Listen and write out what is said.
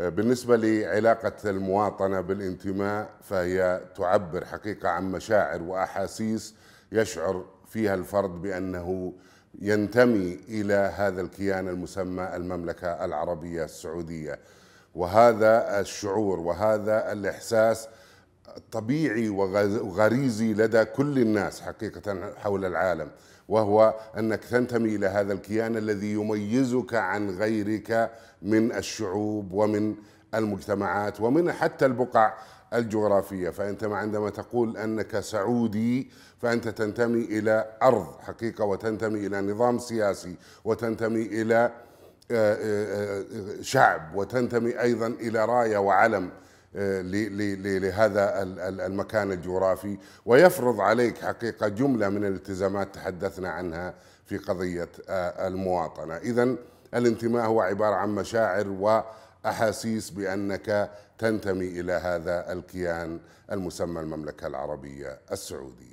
آه، بالنسبة لعلاقة المواطنة بالانتماء فهي تعبر حقيقة عن مشاعر وأحاسيس يشعر فيها الفرد بأنه ينتمي إلى هذا الكيان المسمى المملكة العربية السعودية وهذا الشعور وهذا الإحساس طبيعي وغريزي لدى كل الناس حقيقة حول العالم وهو أنك تنتمي إلى هذا الكيان الذي يميزك عن غيرك من الشعوب ومن المجتمعات ومن حتى البقع الجغرافية فأنت عندما تقول أنك سعودي فأنت تنتمي إلى أرض حقيقة وتنتمي إلى نظام سياسي وتنتمي إلى آه، آه، آه، شعب وتنتمي أيضا إلى راية وعلم آه، لهذا المكان الجغرافي ويفرض عليك حقيقة جملة من الالتزامات تحدثنا عنها في قضية آه، المواطنة إذا الانتماء هو عبارة عن مشاعر وأحاسيس بأنك تنتمي إلى هذا الكيان المسمى المملكة العربية السعودية